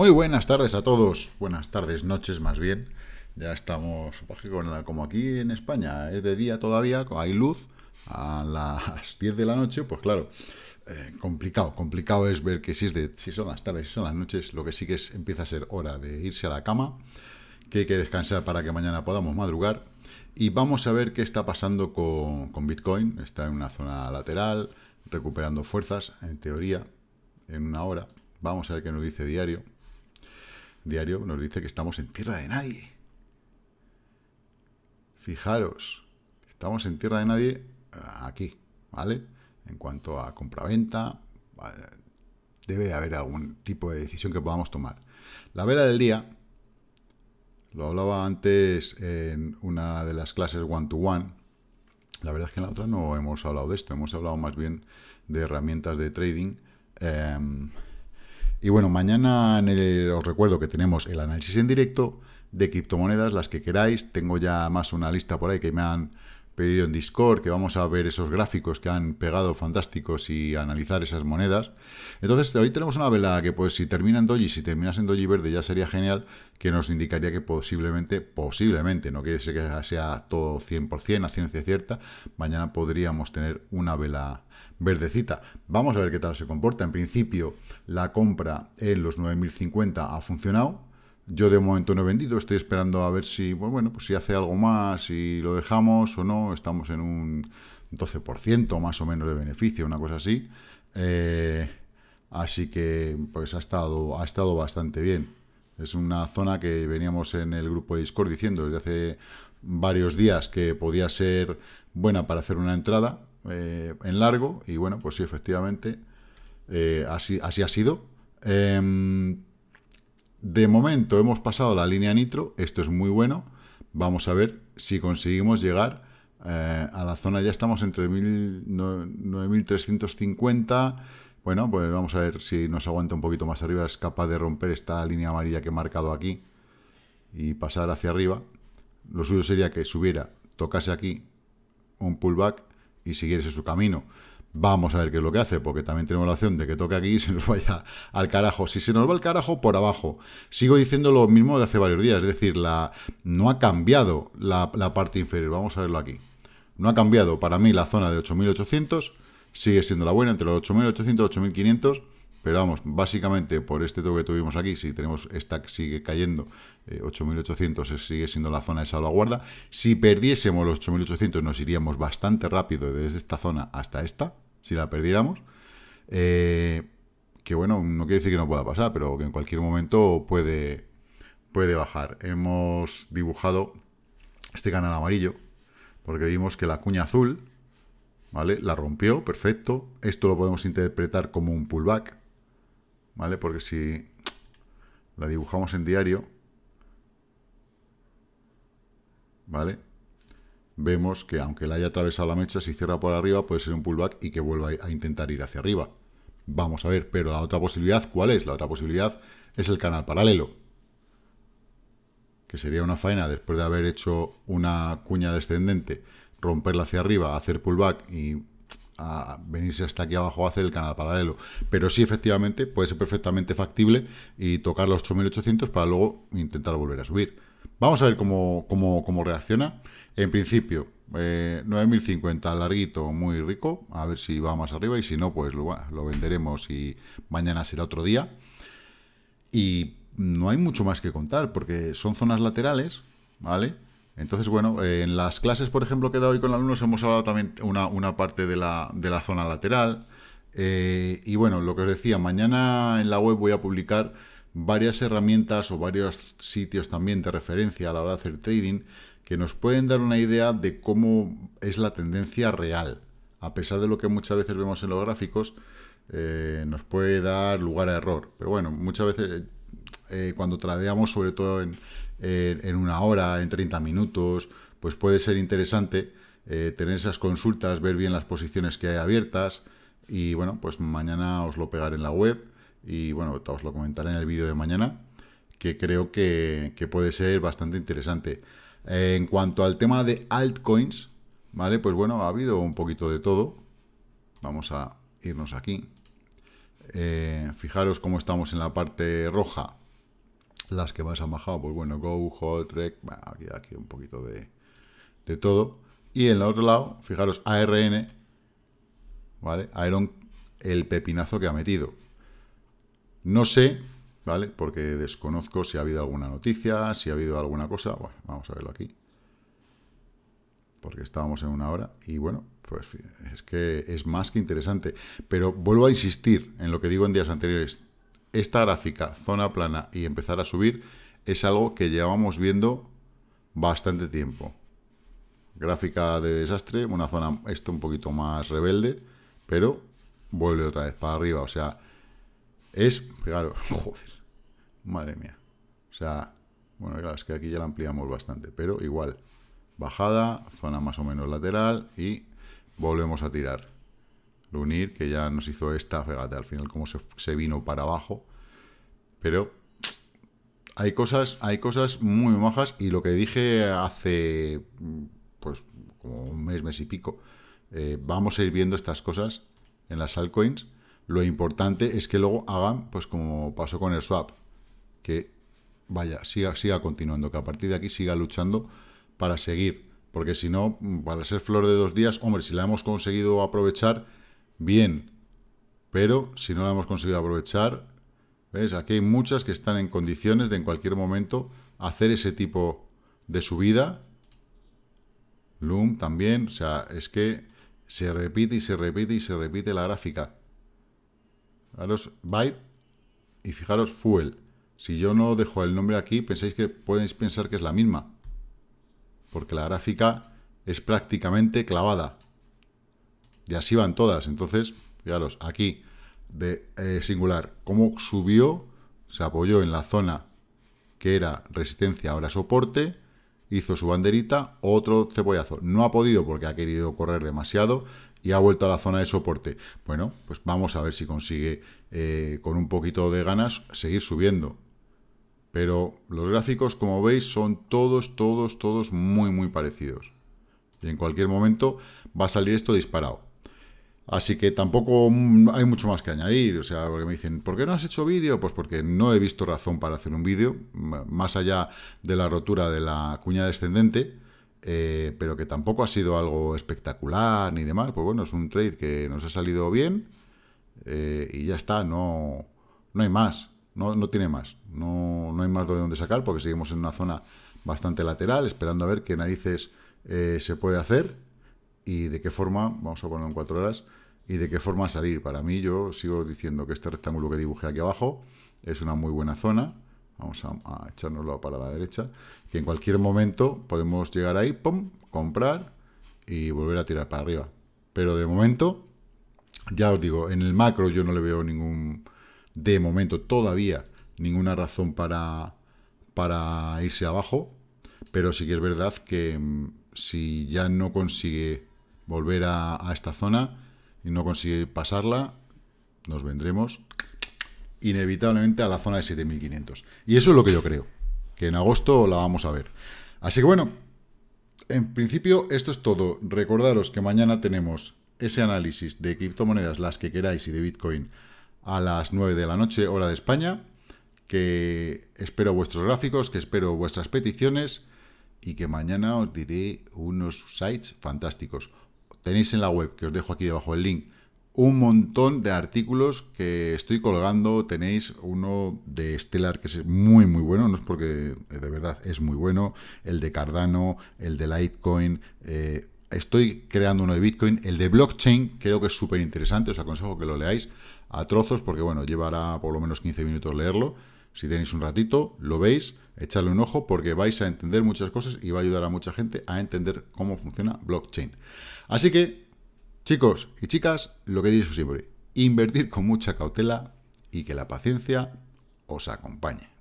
Muy buenas tardes a todos, buenas tardes, noches más bien. Ya estamos pues, como aquí en España, es de día todavía, hay luz a las 10 de la noche, pues claro, eh, complicado, complicado es ver que si, son las tardes, si son las noches, lo que sí que es, empieza a ser hora de irse a la cama, que hay que descansar para que mañana podamos madrugar. Y vamos a ver qué está pasando con, con Bitcoin. Está en una zona lateral, recuperando fuerzas, en teoría, en una hora. Vamos a ver qué nos dice diario diario nos dice que estamos en tierra de nadie. Fijaros, estamos en tierra de nadie eh, aquí, ¿vale? En cuanto a compraventa, debe haber algún tipo de decisión que podamos tomar. La vela del día, lo hablaba antes en una de las clases one-to-one, la verdad es que en la otra no hemos hablado de esto, hemos hablado más bien de herramientas de trading. Em, y bueno, mañana os recuerdo que tenemos el análisis en directo de criptomonedas, las que queráis. Tengo ya más una lista por ahí que me han pedido en Discord, que vamos a ver esos gráficos que han pegado fantásticos y analizar esas monedas. Entonces, hoy tenemos una vela que, pues, si termina en doji, si terminas en doji verde, ya sería genial, que nos indicaría que posiblemente, posiblemente, no quiere decir que sea todo 100% a ciencia cierta, mañana podríamos tener una vela verdecita. Vamos a ver qué tal se comporta. En principio, la compra en los 9.050 ha funcionado, yo de momento no he vendido, estoy esperando a ver si, pues bueno, pues si hace algo más, si lo dejamos o no. Estamos en un 12% más o menos de beneficio, una cosa así. Eh, así que pues ha estado, ha estado bastante bien. Es una zona que veníamos en el grupo de Discord diciendo desde hace varios días que podía ser buena para hacer una entrada eh, en largo. Y bueno, pues sí, efectivamente, eh, así, así ha sido. Em, de momento hemos pasado la línea nitro, esto es muy bueno. Vamos a ver si conseguimos llegar eh, a la zona, ya estamos entre 9.350. Bueno, pues vamos a ver si nos aguanta un poquito más arriba, es capaz de romper esta línea amarilla que he marcado aquí y pasar hacia arriba. Lo suyo sería que subiera, tocase aquí un pullback y siguiese su camino. Vamos a ver qué es lo que hace, porque también tenemos la opción de que toque aquí y se nos vaya al carajo. Si se nos va al carajo, por abajo. Sigo diciendo lo mismo de hace varios días, es decir, la, no ha cambiado la, la parte inferior. Vamos a verlo aquí. No ha cambiado para mí la zona de 8800, sigue siendo la buena entre los 8800 y 8500. Pero vamos, básicamente por este toque que tuvimos aquí, si tenemos esta que sigue cayendo, 8.800 eh, sigue siendo la zona de salvaguarda. Si perdiésemos los 8.800 nos iríamos bastante rápido desde esta zona hasta esta, si la perdiéramos. Eh, que bueno, no quiere decir que no pueda pasar, pero que en cualquier momento puede, puede bajar. Hemos dibujado este canal amarillo, porque vimos que la cuña azul, ¿vale? La rompió, perfecto. Esto lo podemos interpretar como un pullback, ¿vale? Porque si la dibujamos en diario, ¿vale? Vemos que aunque la haya atravesado la mecha, si cierra por arriba puede ser un pullback y que vuelva a intentar ir hacia arriba. Vamos a ver, pero la otra posibilidad, ¿cuál es? La otra posibilidad es el canal paralelo, que sería una faena después de haber hecho una cuña descendente, romperla hacia arriba, hacer pullback y a venirse hasta aquí abajo a hacer el canal paralelo. Pero sí, efectivamente, puede ser perfectamente factible y tocar los 8800 para luego intentar volver a subir. Vamos a ver cómo, reacciona. En principio, eh, 9050, larguito, muy rico. A ver si va más arriba y si no, pues lo, lo venderemos y mañana será otro día. Y no hay mucho más que contar porque son zonas laterales, ¿vale? Entonces, bueno, eh, en las clases, por ejemplo, que he dado hoy con alumnos hemos hablado también una, una parte de la, zona lateral. Eh, y bueno, lo que os decía, mañana en la web voy a publicar varias herramientas o varios sitios también de referencia a la hora de hacer trading que nos pueden dar una idea de cómo es la tendencia real. A pesar de lo que muchas veces vemos en los gráficos, eh, nos puede dar lugar a error. Pero bueno, muchas veces eh, cuando tradeamos, sobre todo en, una hora, en 30 minutos, pues puede ser interesante eh, tener esas consultas, ver bien las posiciones que hay abiertas y bueno, pues mañana os lo pegaré en la web y bueno, os lo comentaré en el vídeo de mañana, que creo que, puede ser bastante interesante. en cuanto al tema de altcoins, ¿vale? Pues bueno, ha habido un poquito de todo. Vamos a irnos aquí. Eh, fijaros cómo estamos en la parte roja. Las que más han bajado, pues bueno, Go, Hot, Rec, aquí, aquí un poquito de, de todo. Y en el otro lado, fijaros, ARN, ¿vale? Aeron, el pepinazo que ha metido. No sé, ¿vale? Porque desconozco si ha habido alguna noticia, si ha habido alguna cosa. Bueno, vamos a verlo aquí. Porque estábamos en una hora y bueno, pues es que es más que interesante. Pero vuelvo a insistir en lo que digo en días anteriores esta gráfica, zona plana y empezar a subir, es algo que llevamos viendo bastante tiempo. Gráfica de desastre, una zona esto un poquito más rebelde, pero vuelve otra vez para arriba. O sea, es, claro, joder, madre mía. O sea, bueno, claro, es que aquí ya la ampliamos bastante, pero igual, bajada, zona más o menos lateral y volvemos a tirar unir que ya nos hizo esta, fíjate, al final cómo se, vino para abajo. Pero hay cosas, hay cosas muy majas y lo que dije hace, pues, como un mes, mes y pico, eh, vamos a ir viendo estas cosas en las altcoins. Lo importante es que luego hagan, pues como pasó con el swap, que vaya, siga, siga continuando, que a partir de aquí siga luchando para seguir porque si no, para ser flor de dos días, hombre, si la hemos conseguido aprovechar, bien, pero si no la hemos conseguido aprovechar, ¿ves? Aquí hay muchas que están en condiciones de en cualquier momento hacer ese tipo de subida. Loom también, o sea, es que se repite y se repite y se repite la gráfica. Fijaros, Vibe y fijaros, Fuel. Si yo no dejo el nombre aquí, pensáis que podéis pensar que es la misma. Porque la gráfica es prácticamente clavada. Y así van todas. Entonces, fijaros, aquí de eh, singular, cómo subió, se apoyó en la zona que era resistencia, ahora soporte, hizo su banderita, otro cebollazo. No ha podido porque ha querido correr demasiado y ha vuelto a la zona de soporte. Bueno, pues vamos a ver si consigue eh, con un poquito de ganas seguir subiendo. Pero los gráficos, como veis, son todos, todos, todos muy, muy parecidos. Y en cualquier momento va a salir esto disparado. Así que tampoco hay mucho más que añadir, o sea, porque me dicen, ¿por qué no has hecho vídeo? Pues porque no he visto razón para hacer un vídeo, más allá de la rotura de la cuña descendente, eh, pero que tampoco ha sido algo espectacular ni demás, pues bueno, es un trade que nos ha salido bien eh, y ya está, no, no hay más, no, tiene más, no, hay más de dónde sacar porque seguimos en una zona bastante lateral, esperando a ver qué narices eh, se puede hacer y de qué forma, vamos a ponerlo en cuatro horas, y de qué forma salir. Para mí, yo sigo diciendo que este rectángulo que dibujé aquí abajo es una muy buena zona. Vamos a, echárnoslo para la derecha. Que en cualquier momento podemos llegar ahí, pum, comprar y volver a tirar para arriba. Pero de momento, ya os digo, en el macro yo no le veo ningún, de momento todavía, ninguna razón para, para irse abajo. Pero sí que es verdad que mm, si ya no consigue volver a, esta zona y no conseguir pasarla, nos vendremos inevitablemente a la zona de 7.500. Y eso es lo que yo creo, que en agosto la vamos a ver. Así que bueno, en principio esto es todo. Recordaros que mañana tenemos ese análisis de criptomonedas, las que queráis, y de Bitcoin a las 9 de la noche, hora de España, que espero vuestros gráficos, que espero vuestras peticiones y que mañana os diré unos sites fantásticos tenéis en la web, que os dejo aquí debajo el link, un montón de artículos que estoy colgando. Tenéis uno de Stellar que es muy, muy bueno. No es porque eh, de verdad es muy bueno. El de Cardano, el de Litecoin. Eh, estoy creando uno de Bitcoin. El de Blockchain creo que es súper interesante. Os aconsejo que lo leáis a trozos porque, bueno, llevará por lo menos 15 minutos leerlo. Si tenéis un ratito, lo veis, echadle un ojo porque vais a entender muchas cosas y va a ayudar a mucha gente a entender cómo funciona blockchain. Así que, chicos y chicas, lo que digo siempre, invertir con mucha cautela y que la paciencia os acompañe.